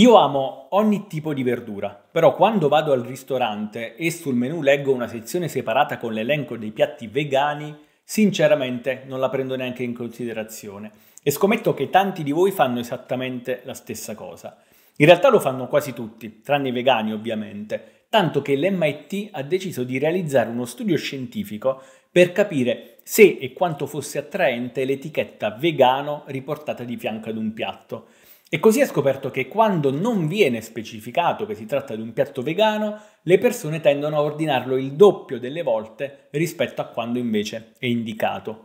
Io amo ogni tipo di verdura, però quando vado al ristorante e sul menu leggo una sezione separata con l'elenco dei piatti vegani, sinceramente non la prendo neanche in considerazione e scommetto che tanti di voi fanno esattamente la stessa cosa. In realtà lo fanno quasi tutti, tranne i vegani ovviamente, tanto che l'MIT ha deciso di realizzare uno studio scientifico per capire se e quanto fosse attraente l'etichetta vegano riportata di fianco ad un piatto. E così ha scoperto che quando non viene specificato che si tratta di un piatto vegano, le persone tendono a ordinarlo il doppio delle volte rispetto a quando invece è indicato.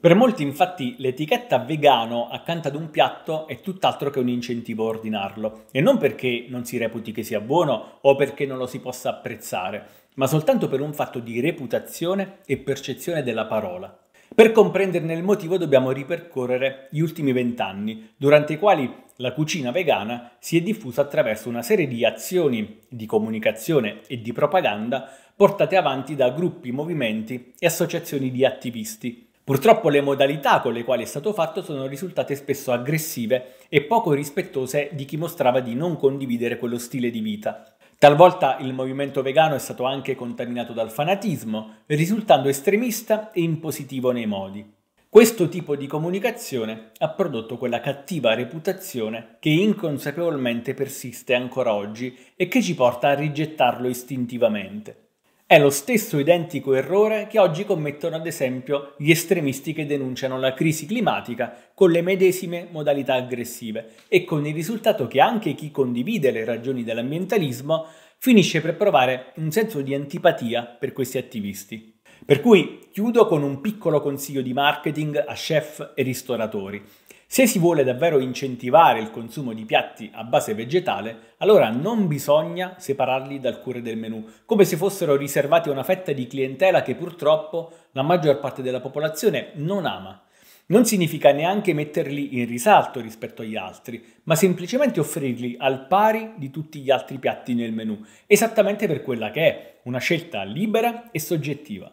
Per molti infatti l'etichetta vegano accanto ad un piatto è tutt'altro che un incentivo a ordinarlo, e non perché non si reputi che sia buono o perché non lo si possa apprezzare, ma soltanto per un fatto di reputazione e percezione della parola. Per comprenderne il motivo dobbiamo ripercorrere gli ultimi vent'anni, durante i quali la cucina vegana si è diffusa attraverso una serie di azioni di comunicazione e di propaganda portate avanti da gruppi, movimenti e associazioni di attivisti. Purtroppo le modalità con le quali è stato fatto sono risultate spesso aggressive e poco rispettose di chi mostrava di non condividere quello stile di vita. Talvolta il movimento vegano è stato anche contaminato dal fanatismo, risultando estremista e impositivo nei modi. Questo tipo di comunicazione ha prodotto quella cattiva reputazione che inconsapevolmente persiste ancora oggi e che ci porta a rigettarlo istintivamente. È lo stesso identico errore che oggi commettono ad esempio gli estremisti che denunciano la crisi climatica con le medesime modalità aggressive e con il risultato che anche chi condivide le ragioni dell'ambientalismo finisce per provare un senso di antipatia per questi attivisti. Per cui chiudo con un piccolo consiglio di marketing a chef e ristoratori. Se si vuole davvero incentivare il consumo di piatti a base vegetale, allora non bisogna separarli dal cuore del menù, come se fossero riservati a una fetta di clientela che purtroppo la maggior parte della popolazione non ama. Non significa neanche metterli in risalto rispetto agli altri, ma semplicemente offrirli al pari di tutti gli altri piatti nel menù, esattamente per quella che è una scelta libera e soggettiva.